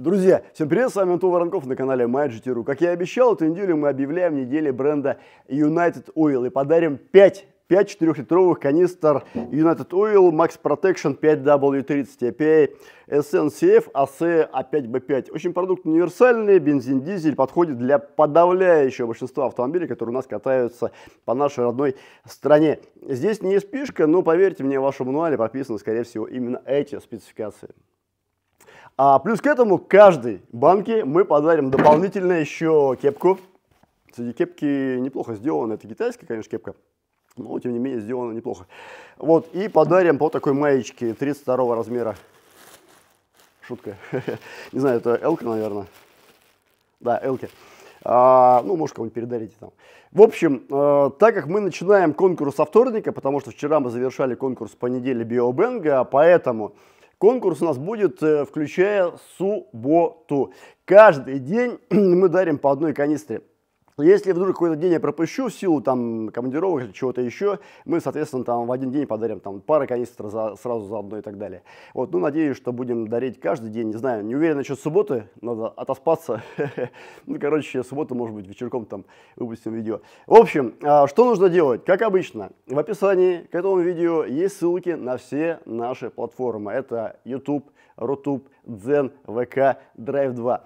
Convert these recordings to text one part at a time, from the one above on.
Друзья, всем привет, с вами Антон Воронков на канале MyGT.ru. Как я и обещал, эту неделю мы объявляем неделю бренда United Oil и подарим 5 5 4-литровых канистр United Oil Max Protection 5W30 API SNCF AC A5B5. Очень продукт универсальный, бензин, дизель, подходит для подавляющего большинства автомобилей, которые у нас катаются по нашей родной стране. Здесь не спишка, но поверьте мне, в вашем мануале прописаны, скорее всего, именно эти спецификации. А плюс к этому каждой банке мы подарим дополнительно еще кепку. Кстати, кепки неплохо сделаны. Это китайская, конечно, кепка. Но, тем не менее, сделано неплохо. Вот, и подарим по такой маечке 32 размера. Шутка. Не знаю, это Элка, наверное. Да, Элки. А, ну, может, кому-нибудь передарите там. В общем, э, так как мы начинаем конкурс со вторника, потому что вчера мы завершали конкурс по неделе Биобенга, поэтому Конкурс у нас будет, э, включая субботу. Каждый день мы дарим по одной канистре ну, если вдруг какой-то день я пропущу в силу там командировок или чего-то еще, мы, соответственно, там в один день подарим там пары канистр за, сразу заодно и так далее. Вот, ну, надеюсь, что будем дарить каждый день, не знаю, не уверен насчет субботы, надо отоспаться. Ну, короче, субботу, может быть, вечерком там выпустим видео. В общем, а, что нужно делать? Как обычно, в описании к этому видео есть ссылки на все наши платформы. Это YouTube, Rutube, Zen, VK, drive 2.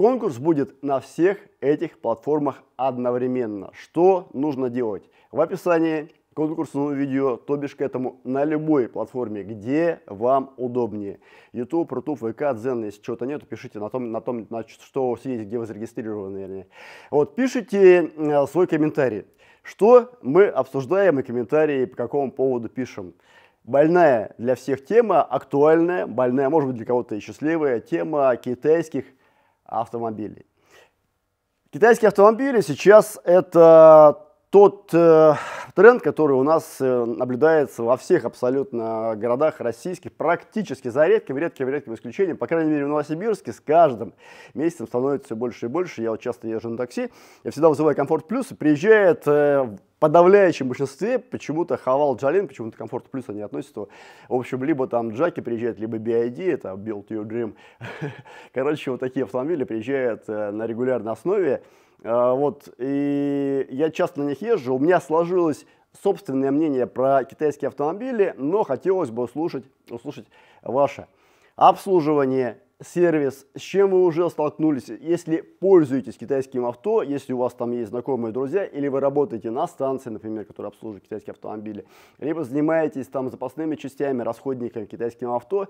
Конкурс будет на всех этих платформах одновременно. Что нужно делать? В описании к конкурсному видео, то бишь к этому на любой платформе, где вам удобнее. YouTube, Rutube, VK, Zen, если чего-то нет, пишите на том, на том на, что у вас есть, где вы зарегистрированы, вернее. Вот, пишите э, свой комментарий. Что мы обсуждаем и комментарии по какому поводу пишем. Больная для всех тема, актуальная, больная, может быть, для кого-то и счастливая тема китайских автомобилей. Китайские автомобили сейчас это тот э, тренд, который у нас э, наблюдается во всех абсолютно городах российских, практически за редким, редким, редким исключением, по крайней мере в Новосибирске с каждым месяцем становится все больше и больше. Я вот часто езжу на такси, я всегда вызываю комфорт плюс, и приезжает э, подавляющем большинстве почему-то Хавал Джалин, почему-то Комфорт Плюс они относятся. В общем, либо там Джаки приезжает, либо BID, это Build Your Dream. Короче, вот такие автомобили приезжают э, на регулярной основе. А, вот, и я часто на них езжу, у меня сложилось собственное мнение про китайские автомобили, но хотелось бы услышать, услышать ваше обслуживание, сервис, с чем вы уже столкнулись, если пользуетесь китайским авто, если у вас там есть знакомые друзья, или вы работаете на станции, например, которая обслуживает китайские автомобили, либо занимаетесь там запасными частями, расходниками китайским авто,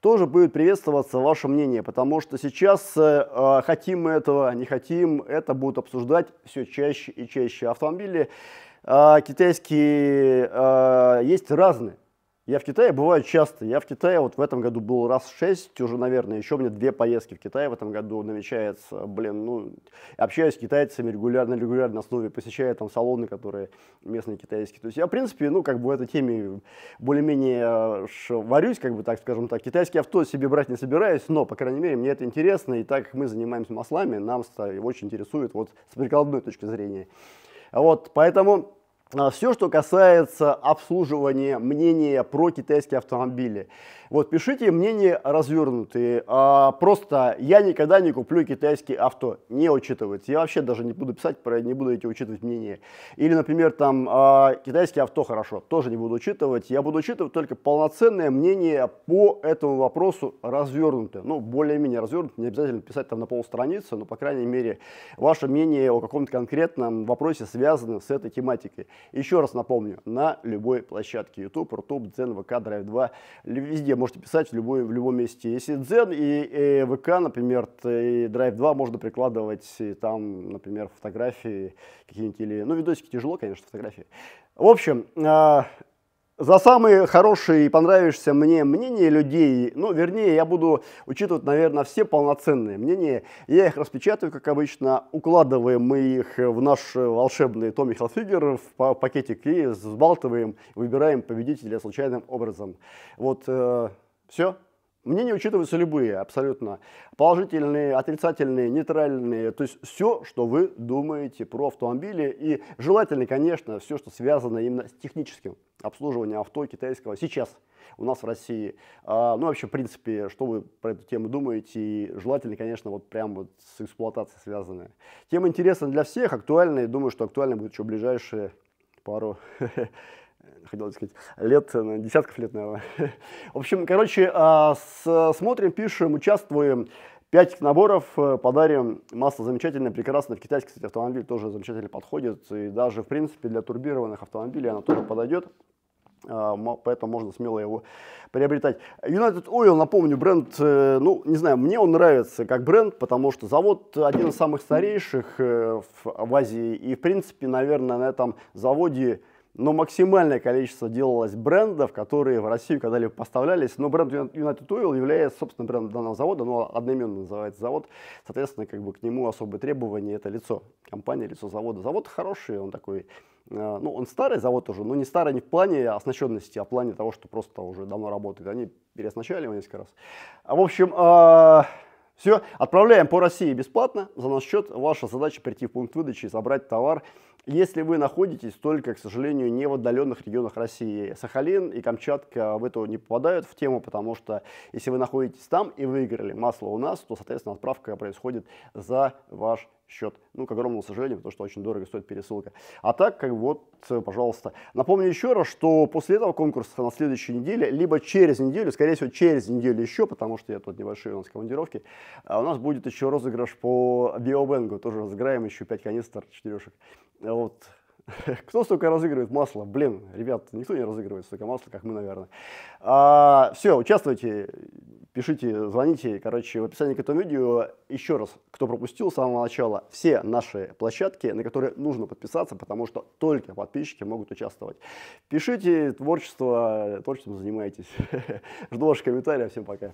тоже будет приветствоваться ваше мнение, потому что сейчас э, а, хотим мы этого, не хотим, это будут обсуждать все чаще и чаще автомобили. Э, китайские э, есть разные я в Китае бываю часто. Я в Китае вот в этом году был раз шесть уже, наверное. Еще у меня две поездки в Китай в этом году намечается. Блин, ну, общаюсь с китайцами регулярно, регулярно на основе, посещаю там салоны, которые местные китайские. То есть я, в принципе, ну, как бы в этой теме более-менее э, варюсь, как бы так скажем так. Китайские авто себе брать не собираюсь, но, по крайней мере, мне это интересно. И так как мы занимаемся маслами, нам это очень интересует вот с прикладной точки зрения. Вот, поэтому а, все, что касается обслуживания мнения про китайские автомобили. Вот, пишите мнения развернутые. А, просто я никогда не куплю китайские авто, не учитывать. Я вообще даже не буду писать про, не буду эти учитывать мнения. Или, например, там а, китайские авто хорошо, тоже не буду учитывать. Я буду учитывать только полноценное мнение по этому вопросу развернутое. Ну, более-менее развернутое, не обязательно писать там на полстраницы, но, по крайней мере, ваше мнение о каком-то конкретном вопросе связано с этой тематикой. Еще раз напомню, на любой площадке YouTube, YouTube, Дзен, ВК, Drive 2, везде можете писать в, любой, в любом месте. Если Zen и, и VK, например, и Drive 2 можно прикладывать там, например, фотографии какие-нибудь или... Ну, видосики тяжело, конечно, фотографии. В общем, а, за самые хорошие и понравившиеся мне мнения людей, ну, вернее, я буду учитывать, наверное, все полноценные мнения. Я их распечатаю, как обычно, укладываем мы их в наш волшебный Томми Хелфигер в пакетик и взбалтываем, выбираем победителя случайным образом. Вот, э, все мнения учитываются любые абсолютно. Положительные, отрицательные, нейтральные. То есть все, что вы думаете про автомобили. И желательно, конечно, все, что связано именно с техническим обслуживанием авто китайского сейчас у нас в России. А, ну, вообще, в принципе, что вы про эту тему думаете? И желательно, конечно, вот прям вот с эксплуатацией связанная. Тема интересна для всех, актуальная. Думаю, что актуальна будет еще ближайшие пару хотел сказать, лет, э, десятков лет, наверное. В общем, короче, а, смотрим, пишем, участвуем. Пять наборов э, подарим. Масло замечательное, прекрасное. В китайский, кстати, автомобиль тоже замечательно подходит. И даже, в принципе, для турбированных автомобилей она тоже подойдет. А, поэтому можно смело его приобретать. United Oil, напомню, бренд, э, ну, не знаю, мне он нравится как бренд, потому что завод один из самых старейших в Азии. И, в принципе, наверное, на этом заводе но максимальное количество делалось брендов, которые в Россию когда-либо поставлялись. Но бренд United Oil является, собственно, брендом данного завода, но одноименно называется завод. Соответственно, как бы к нему особые требования – это лицо компании, лицо завода. Завод хороший, он такой э, ну, он старый завод уже, но не старый не в плане оснащенности, а в плане того, что просто уже давно работает. Они переоснащали его несколько раз. В общем, а, все, отправляем по России бесплатно. За наш счет ваша задача прийти в пункт выдачи и забрать товар. Если вы находитесь только, к сожалению, не в отдаленных регионах России, Сахалин и Камчатка в эту не попадают в тему, потому что если вы находитесь там и выиграли масло у нас, то, соответственно, отправка происходит за ваш счет. Ну, к огромному сожалению, потому что очень дорого стоит пересылка. А так, как вот, э, пожалуйста. Напомню еще раз, что после этого конкурса на следующей неделе, либо через неделю, скорее всего, через неделю еще, потому что я тут небольшие у нас командировки, а у нас будет еще розыгрыш по биобенгу. Тоже разыграем еще 5 канистр четырешек. Вот. Кто столько разыгрывает масло? Блин, ребят, никто не разыгрывает столько масла, как мы, наверное. А, все, участвуйте пишите, звоните. Короче, в описании к этому видео еще раз, кто пропустил с самого начала, все наши площадки, на которые нужно подписаться, потому что только подписчики могут участвовать. Пишите творчество, творчеством занимайтесь. Жду ваши комментарии, Всем пока.